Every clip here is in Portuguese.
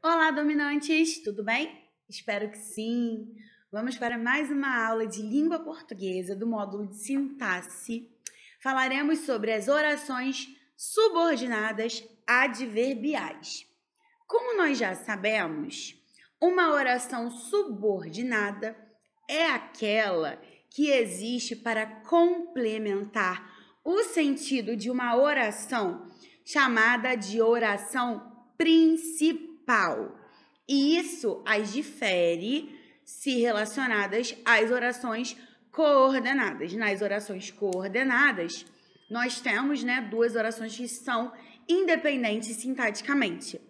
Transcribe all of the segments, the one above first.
Olá, dominantes, tudo bem? Espero que sim. Vamos para mais uma aula de língua portuguesa do módulo de sintaxe. Falaremos sobre as orações subordinadas adverbiais. Como nós já sabemos, uma oração subordinada é aquela que existe para complementar o sentido de uma oração chamada de oração principal principal. E isso as difere se relacionadas às orações coordenadas. Nas orações coordenadas, nós temos né, duas orações que são independentes sintaticamente.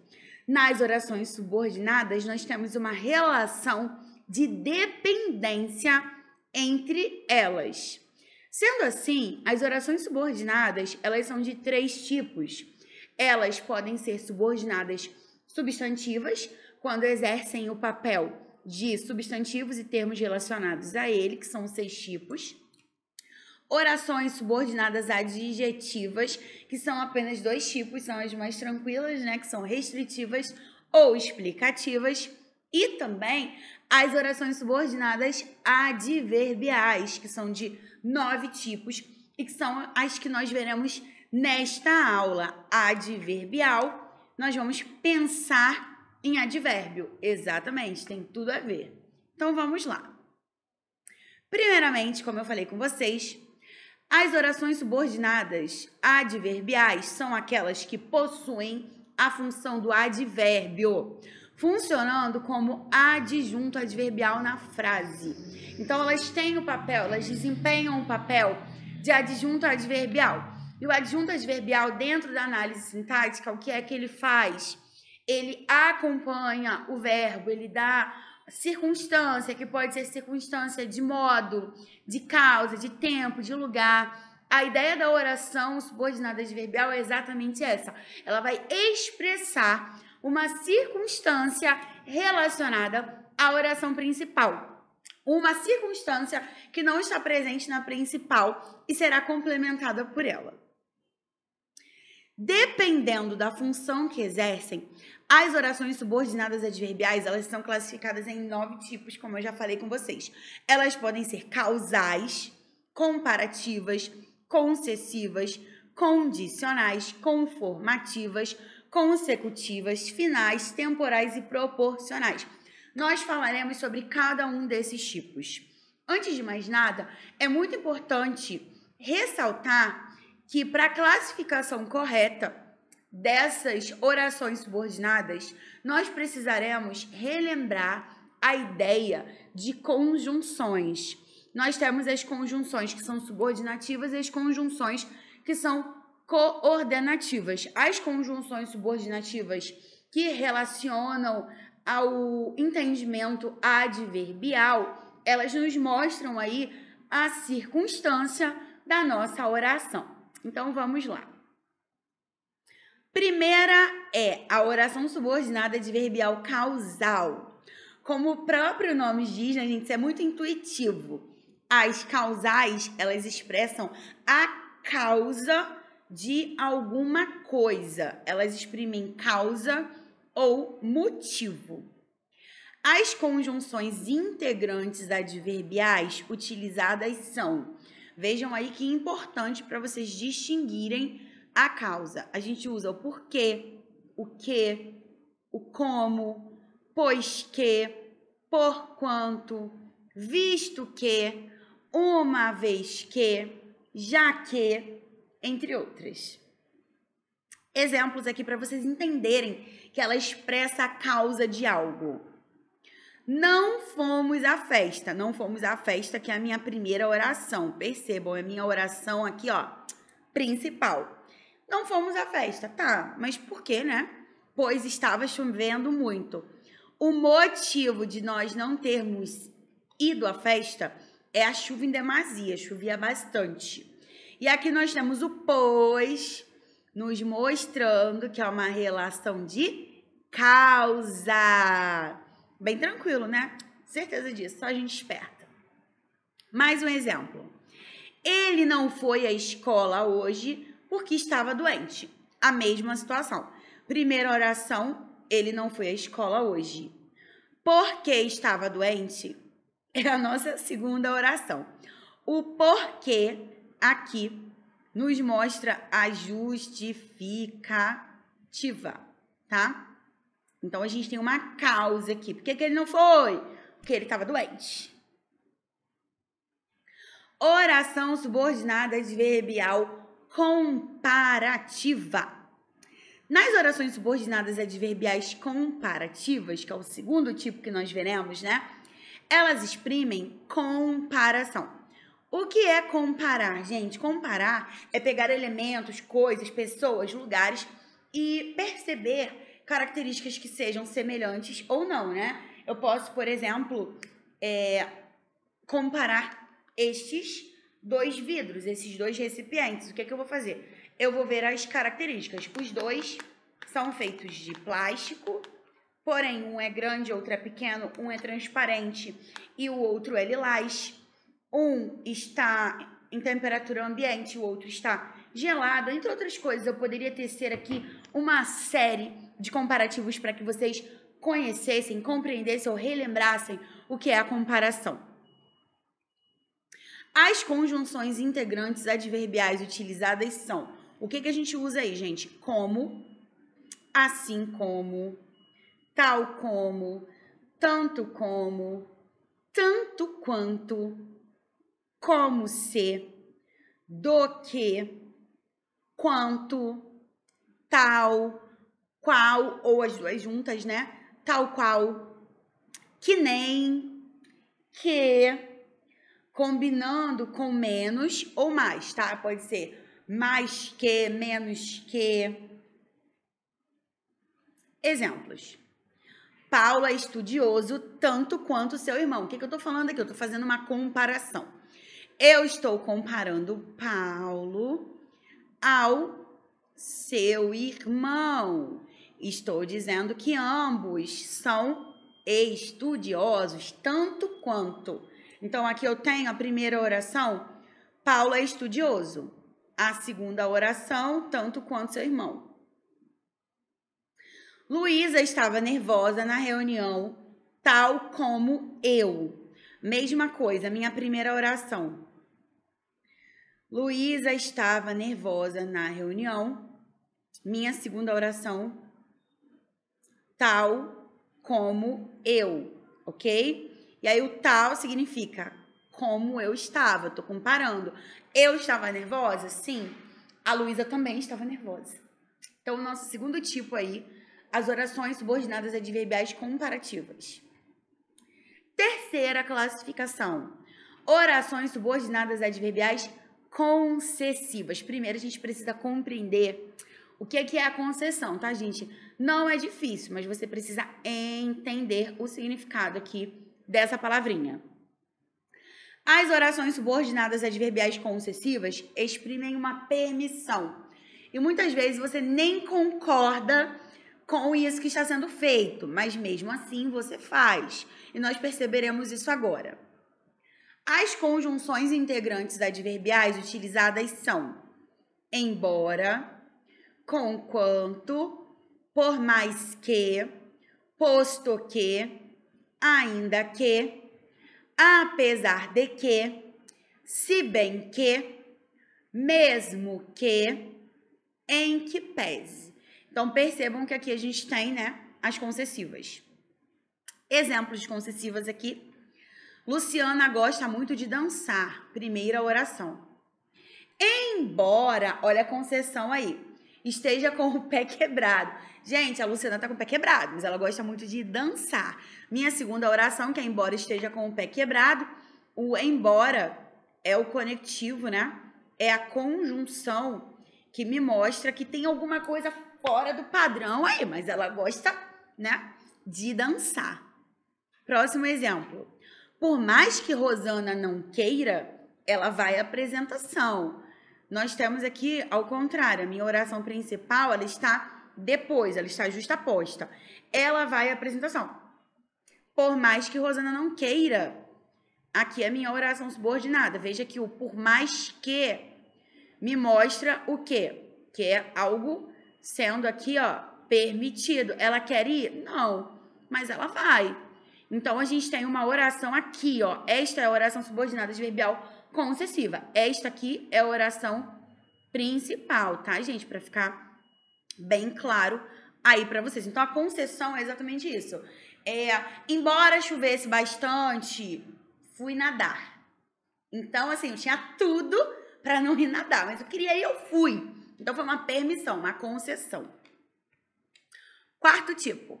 Nas orações subordinadas, nós temos uma relação de dependência entre elas. Sendo assim, as orações subordinadas, elas são de três tipos. Elas podem ser subordinadas substantivas, quando exercem o papel de substantivos e termos relacionados a ele, que são seis tipos. Orações subordinadas adjetivas, que são apenas dois tipos, são as mais tranquilas, né, que são restritivas ou explicativas, e também as orações subordinadas adverbiais, que são de nove tipos e que são as que nós veremos nesta aula: adverbial, nós vamos pensar em advérbio. Exatamente, tem tudo a ver. Então vamos lá. Primeiramente, como eu falei com vocês, as orações subordinadas adverbiais são aquelas que possuem a função do advérbio, funcionando como adjunto adverbial na frase. Então elas têm o papel, elas desempenham o papel de adjunto adverbial. E o adjunto adverbial, dentro da análise sintática, o que é que ele faz? Ele acompanha o verbo, ele dá circunstância, que pode ser circunstância de modo, de causa, de tempo, de lugar. A ideia da oração subordinada adverbial é exatamente essa. Ela vai expressar uma circunstância relacionada à oração principal uma circunstância que não está presente na principal e será complementada por ela. Dependendo da função que exercem, as orações subordinadas adverbiais, elas são classificadas em nove tipos, como eu já falei com vocês. Elas podem ser causais, comparativas, concessivas, condicionais, conformativas, consecutivas, finais, temporais e proporcionais. Nós falaremos sobre cada um desses tipos. Antes de mais nada, é muito importante ressaltar que para a classificação correta dessas orações subordinadas, nós precisaremos relembrar a ideia de conjunções. Nós temos as conjunções que são subordinativas e as conjunções que são coordenativas. As conjunções subordinativas que relacionam ao entendimento adverbial, elas nos mostram aí a circunstância da nossa oração. Então vamos lá. Primeira é a oração subordinada adverbial causal. Como o próprio nome diz, né, gente, isso é muito intuitivo. As causais, elas expressam a causa de alguma coisa. Elas exprimem causa ou motivo. As conjunções integrantes adverbiais utilizadas são Vejam aí que importante para vocês distinguirem a causa. A gente usa o porquê, o que, o como, pois que, por quanto, visto que, uma vez que, já que, entre outras. Exemplos aqui para vocês entenderem que ela expressa a causa de algo. Não fomos à festa, não fomos à festa, que é a minha primeira oração. Percebam, é a minha oração aqui, ó, principal. Não fomos à festa, tá, mas por quê, né? Pois estava chovendo muito. O motivo de nós não termos ido à festa é a chuva em demasia, chovia bastante. E aqui nós temos o pois, nos mostrando que é uma relação de causa. Bem tranquilo, né? Certeza disso, só a gente esperta. Mais um exemplo. Ele não foi à escola hoje porque estava doente. A mesma situação. Primeira oração, ele não foi à escola hoje. Porque estava doente é a nossa segunda oração. O porquê aqui nos mostra a justificativa, tá? Então a gente tem uma causa aqui. Por que, que ele não foi? Porque ele estava doente. Oração subordinada adverbial comparativa. Nas orações subordinadas adverbiais comparativas, que é o segundo tipo que nós veremos, né? Elas exprimem comparação. O que é comparar, gente? Comparar é pegar elementos, coisas, pessoas, lugares e perceber características que sejam semelhantes ou não, né? Eu posso, por exemplo, é, comparar estes dois vidros, esses dois recipientes. O que, é que eu vou fazer? Eu vou ver as características. Os dois são feitos de plástico, porém um é grande, outro é pequeno, um é transparente e o outro é lilás. Um está em temperatura ambiente, o outro está gelada, entre outras coisas. Eu poderia tecer aqui uma série de comparativos para que vocês conhecessem, compreendessem ou relembrassem o que é a comparação. As conjunções integrantes adverbiais utilizadas são o que, que a gente usa aí, gente? Como, assim como, tal como, tanto como, tanto quanto, como se, do que, quanto, tal, qual, ou as duas juntas, né? Tal qual, que nem, que, combinando com menos ou mais, tá? Pode ser mais que, menos que. Exemplos. Paulo é estudioso tanto quanto seu irmão. O que, que eu estou falando aqui? Eu estou fazendo uma comparação. Eu estou comparando Paulo ao seu irmão. Estou dizendo que ambos são estudiosos, tanto quanto. Então, aqui eu tenho a primeira oração: Paulo é estudioso. A segunda oração, tanto quanto seu irmão. Luísa estava nervosa na reunião, tal como eu. Mesma coisa, minha primeira oração. Luísa estava nervosa na reunião. Minha segunda oração, tal como eu, ok? E aí o tal significa como eu estava, tô comparando. Eu estava nervosa? Sim. A Luísa também estava nervosa. Então, o nosso segundo tipo aí, as orações subordinadas adverbiais comparativas. Terceira classificação, orações subordinadas adverbiais concessivas. Primeiro, a gente precisa compreender o que é, que é a concessão, tá, gente? Não é difícil, mas você precisa entender o significado aqui dessa palavrinha. As orações subordinadas adverbiais concessivas exprimem uma permissão. E muitas vezes você nem concorda com isso que está sendo feito, mas mesmo assim você faz. E nós perceberemos isso agora. As conjunções integrantes adverbiais utilizadas são embora, conquanto, por mais que, posto que, ainda que, apesar de que, se bem que, mesmo que, em que pese. Então percebam que aqui a gente tem, né, as concessivas. Exemplos de concessivas aqui Luciana gosta muito de dançar. Primeira oração. Embora, olha a concessão aí, esteja com o pé quebrado. Gente, a Luciana tá com o pé quebrado, mas ela gosta muito de dançar. Minha segunda oração, que é embora esteja com o pé quebrado, o embora é o conectivo, né? É a conjunção que me mostra que tem alguma coisa fora do padrão aí, mas ela gosta, né, de dançar. Próximo exemplo. Por mais que Rosana não queira, ela vai à apresentação. Nós temos aqui, ao contrário, a minha oração principal, ela está depois, ela está justaposta. Ela vai à apresentação. Por mais que Rosana não queira, aqui é a minha oração subordinada. Veja que o por mais que me mostra o que? Que é algo sendo aqui, ó, permitido. Ela quer ir? Não, mas ela vai. Então a gente tem uma oração aqui, ó. Esta é a oração subordinada adverbial concessiva. Esta aqui é a oração principal, tá, gente? Para ficar bem claro aí para vocês. Então a concessão é exatamente isso. É, embora chovesse bastante, fui nadar. Então assim, eu tinha tudo para não ir nadar, mas eu queria e eu fui. Então foi uma permissão, uma concessão. Quarto tipo,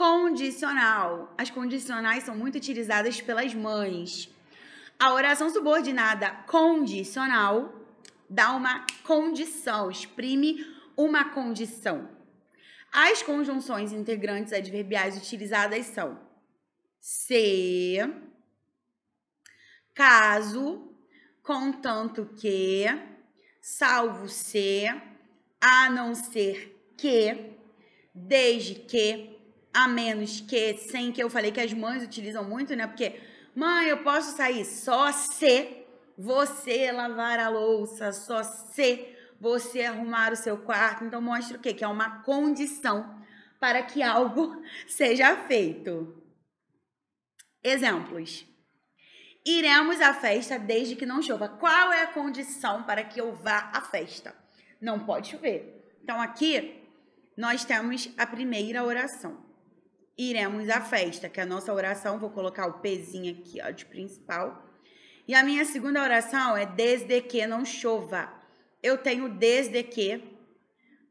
condicional. As condicionais são muito utilizadas pelas mães. A oração subordinada condicional dá uma condição, exprime uma condição. As conjunções integrantes adverbiais utilizadas são se, caso, contanto que, salvo se, a não ser que, desde que, a menos que sem que eu falei que as mães utilizam muito, né? Porque, mãe, eu posso sair só se você lavar a louça, só se você arrumar o seu quarto. Então mostra o quê? Que é uma condição para que algo seja feito. Exemplos. Iremos à festa desde que não chova. Qual é a condição para que eu vá à festa? Não pode chover. Então aqui nós temos a primeira oração iremos à festa, que é a nossa oração. Vou colocar o pezinho aqui, ó, de principal. E a minha segunda oração é desde que não chova. Eu tenho desde que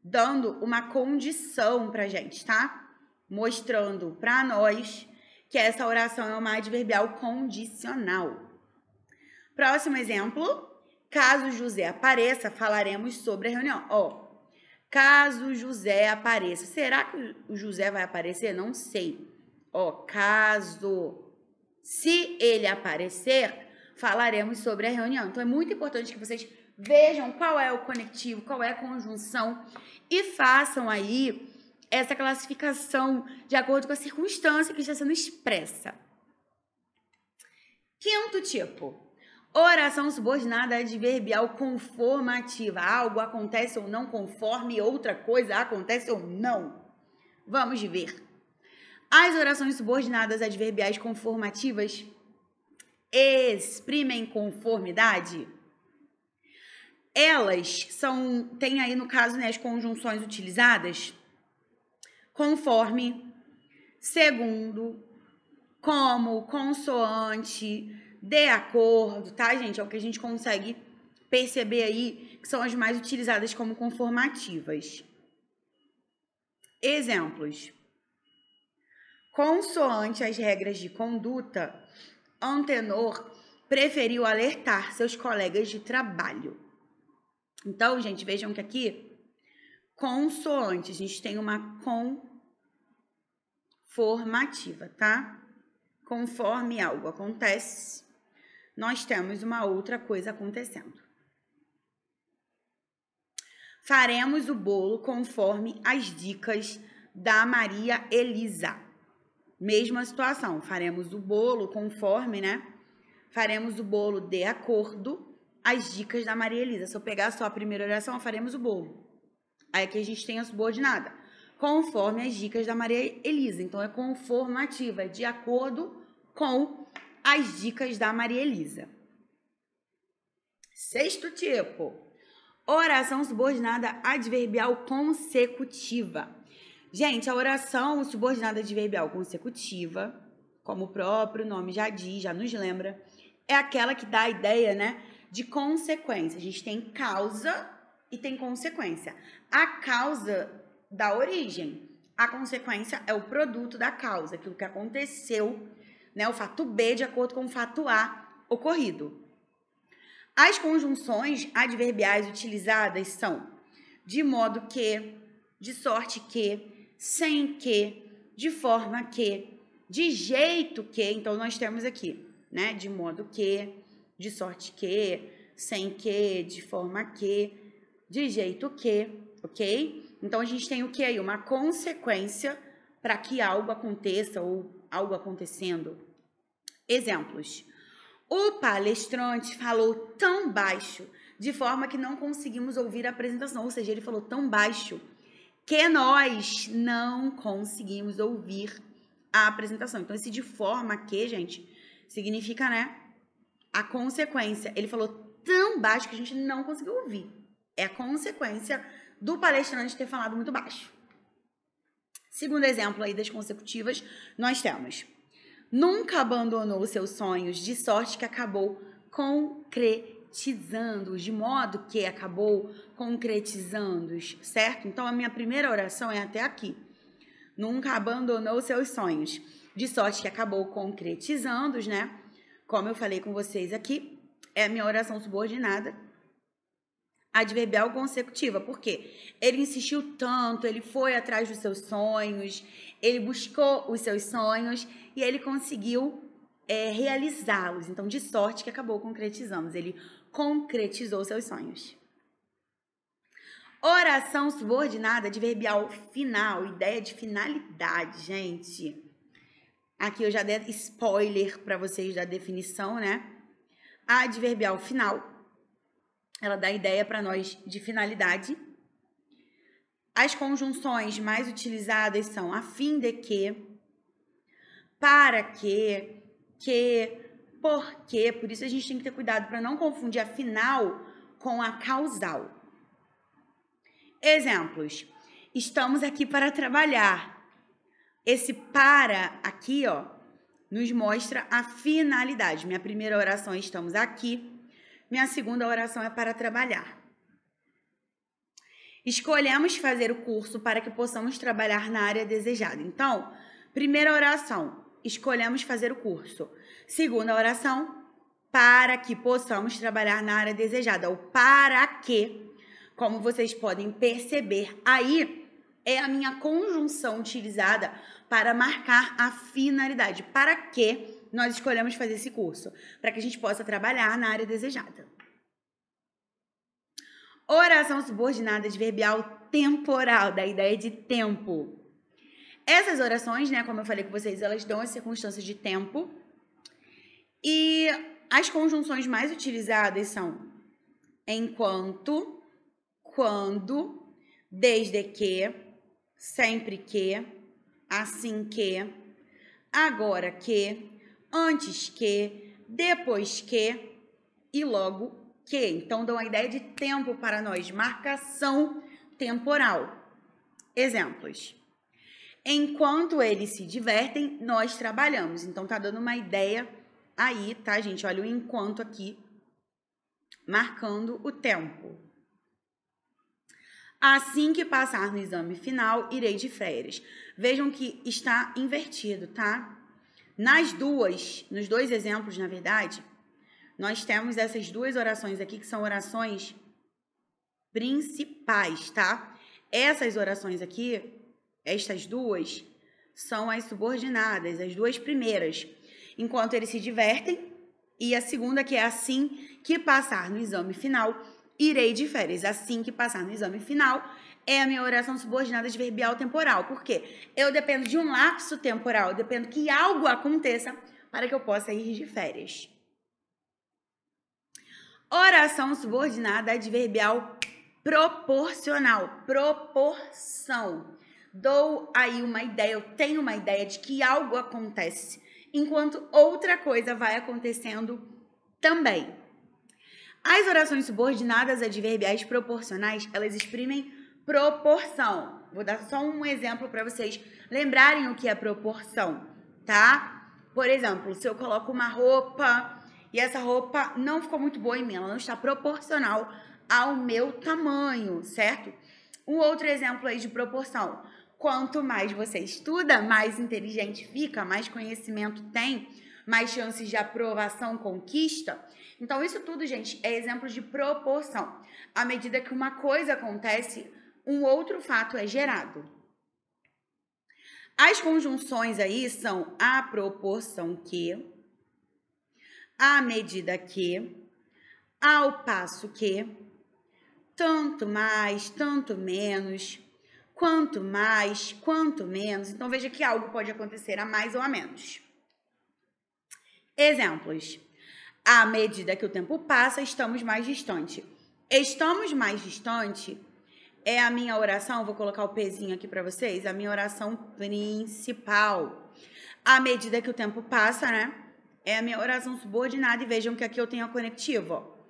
dando uma condição pra gente, tá? Mostrando para nós que essa oração é uma adverbial condicional. Próximo exemplo, caso José apareça, falaremos sobre a reunião. Ó, Caso José apareça. Será que o José vai aparecer? Não sei. Ó, caso. Se ele aparecer, falaremos sobre a reunião. Então é muito importante que vocês vejam qual é o conectivo, qual é a conjunção e façam aí essa classificação de acordo com a circunstância que está sendo expressa. Quinto tipo, Oração subordinada adverbial conformativa. Algo acontece ou não conforme outra coisa acontece ou não. Vamos ver. As orações subordinadas adverbiais conformativas exprimem conformidade? Elas são, tem aí no caso, né, as conjunções utilizadas conforme, segundo, como, consoante, de acordo, tá, gente? É o que a gente consegue perceber aí que são as mais utilizadas como conformativas. Exemplos. Consoante as regras de conduta, Antenor preferiu alertar seus colegas de trabalho. Então, gente, vejam que aqui, consoante, a gente tem uma conformativa, tá? Conforme algo acontece, nós temos uma outra coisa acontecendo. Faremos o bolo conforme as dicas da Maria Elisa. Mesma situação, faremos o bolo conforme, né? Faremos o bolo de acordo as dicas da Maria Elisa. Se eu pegar só a primeira oração, faremos o bolo. Aí aqui a gente tem a subordinada. Conforme as dicas da Maria Elisa. Então é conformativa, é de acordo com as dicas da Maria Elisa. Sexto tipo, oração subordinada adverbial consecutiva. Gente, a oração subordinada adverbial consecutiva, como o próprio nome já diz, já nos lembra, é aquela que dá a ideia, né, de consequência. A gente tem causa e tem consequência. A causa da origem, a consequência é o produto da causa, aquilo que aconteceu né, o fato B de acordo com o fato A ocorrido. As conjunções adverbiais utilizadas são de modo que, de sorte que, sem que, de forma que, de jeito que. Então, nós temos aqui, né? De modo que, de sorte que, sem que, de forma que, de jeito que, ok? Então, a gente tem o que aí? Uma consequência para que algo aconteça ou algo acontecendo. Exemplos. O palestrante falou tão baixo, de forma que não conseguimos ouvir a apresentação, ou seja, ele falou tão baixo que nós não conseguimos ouvir a apresentação. Então, esse de forma que, gente, significa, né? A consequência. Ele falou tão baixo que a gente não conseguiu ouvir. É a consequência do palestrante ter falado muito baixo. Segundo exemplo aí das consecutivas, nós temos: nunca abandonou seus sonhos, de sorte que acabou concretizando-os, de modo que acabou concretizando-os, certo? Então a minha primeira oração é até aqui. Nunca abandonou seus sonhos, de sorte que acabou concretizando-os, né? Como eu falei com vocês aqui, é a minha oração subordinada adverbial consecutiva. Por quê? Ele insistiu tanto, ele foi atrás dos seus sonhos, ele buscou os seus sonhos e ele conseguiu é, realizá-los. Então, de sorte que acabou concretizando. Ele concretizou seus sonhos. Oração subordinada, adverbial final, ideia de finalidade, gente. Aqui eu já dei spoiler para vocês da definição, né? Adverbial final ela dá ideia para nós de finalidade. As conjunções mais utilizadas são a fim de que, para que, que, porque. Por isso a gente tem que ter cuidado para não confundir a final com a causal. Exemplos. Estamos aqui para trabalhar. Esse para aqui, ó, nos mostra a finalidade. Minha primeira oração, estamos aqui minha segunda oração é para trabalhar. Escolhemos fazer o curso para que possamos trabalhar na área desejada. Então, primeira oração, escolhemos fazer o curso. Segunda oração, para que possamos trabalhar na área desejada. O para que, como vocês podem perceber, aí é a minha conjunção utilizada para marcar a finalidade. Para que nós escolhemos fazer esse curso, para que a gente possa trabalhar na área desejada. Oração subordinada adverbial temporal, da ideia de tempo. Essas orações, né, como eu falei com vocês, elas dão as circunstâncias de tempo. E as conjunções mais utilizadas são enquanto, quando, desde que, sempre que, assim que, agora que, antes que, depois que e logo que. Então, dão a ideia de tempo para nós, marcação temporal. Exemplos. Enquanto eles se divertem, nós trabalhamos. Então, tá dando uma ideia aí, tá, gente? Olha o enquanto aqui, marcando o tempo. Assim que passar no exame final, irei de férias. Vejam que está invertido, tá? Nas duas, nos dois exemplos, na verdade, nós temos essas duas orações aqui que são orações principais, tá? Essas orações aqui, estas duas, são as subordinadas, as duas primeiras, enquanto eles se divertem, e a segunda que é assim que passar no exame final, irei de férias. Assim que passar no exame final, é a minha oração subordinada adverbial temporal. Por quê? Eu dependo de um lapso temporal, eu dependo que algo aconteça para que eu possa ir de férias. Oração subordinada adverbial proporcional, proporção. Dou aí uma ideia, eu tenho uma ideia de que algo acontece, enquanto outra coisa vai acontecendo também. As orações subordinadas adverbiais proporcionais, elas exprimem proporção. Vou dar só um exemplo para vocês lembrarem o que é proporção, tá? Por exemplo, se eu coloco uma roupa e essa roupa não ficou muito boa em mim, ela não está proporcional ao meu tamanho, certo? Um outro exemplo aí de proporção. Quanto mais você estuda, mais inteligente fica, mais conhecimento tem, mais chances de aprovação conquista. Então, isso tudo, gente, é exemplo de proporção. À medida que uma coisa acontece, um outro fato é gerado. As conjunções aí são a proporção que, à medida que, ao passo que, tanto mais, tanto menos, quanto mais, quanto menos. Então veja que algo pode acontecer a mais ou a menos. Exemplos. À medida que o tempo passa, estamos mais distante. Estamos mais distante é a minha oração, vou colocar o pezinho aqui para vocês, a minha oração principal. À medida que o tempo passa, né? É a minha oração subordinada e vejam que aqui eu tenho a conectivo, ó.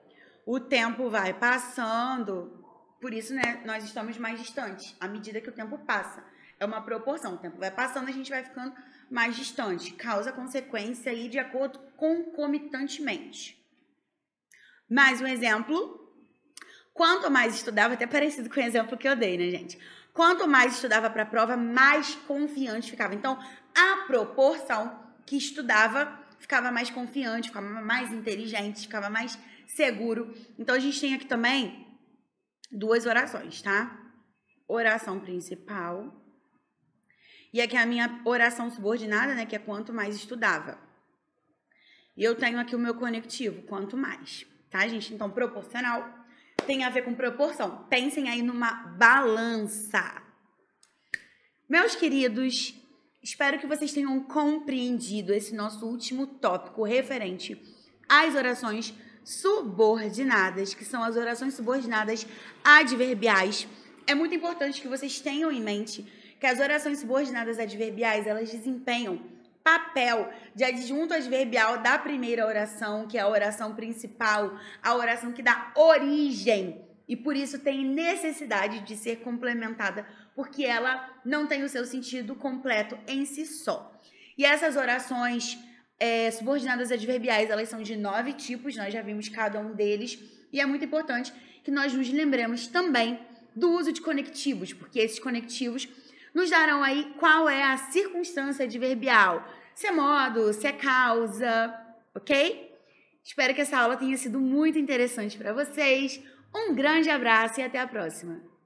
O tempo vai passando, por isso, né, nós estamos mais distantes à medida que o tempo passa. É uma proporção, o tempo vai passando, a gente vai ficando mais distante, causa consequência aí de acordo concomitantemente. Mais um exemplo Quanto mais estudava, até parecido com o exemplo que eu dei, né, gente? Quanto mais estudava para a prova, mais confiante ficava. Então, a proporção que estudava ficava mais confiante, ficava mais inteligente, ficava mais seguro. Então, a gente tem aqui também duas orações, tá? Oração principal. E aqui a minha oração subordinada, né? Que é quanto mais estudava. E eu tenho aqui o meu conectivo, quanto mais, tá, gente? Então, proporcional tem a ver com proporção. Pensem aí numa balança. Meus queridos, espero que vocês tenham compreendido esse nosso último tópico referente às orações subordinadas, que são as orações subordinadas adverbiais. É muito importante que vocês tenham em mente que as orações subordinadas adverbiais, elas desempenham papel de adjunto adverbial da primeira oração, que é a oração principal, a oração que dá origem e por isso tem necessidade de ser complementada, porque ela não tem o seu sentido completo em si só. E essas orações é, subordinadas adverbiais, elas são de nove tipos, nós já vimos cada um deles, e é muito importante que nós nos lembremos também do uso de conectivos, porque esses conectivos nos darão aí qual é a circunstância adverbial, se é modo, se é causa, ok? Espero que essa aula tenha sido muito interessante para vocês. Um grande abraço e até a próxima!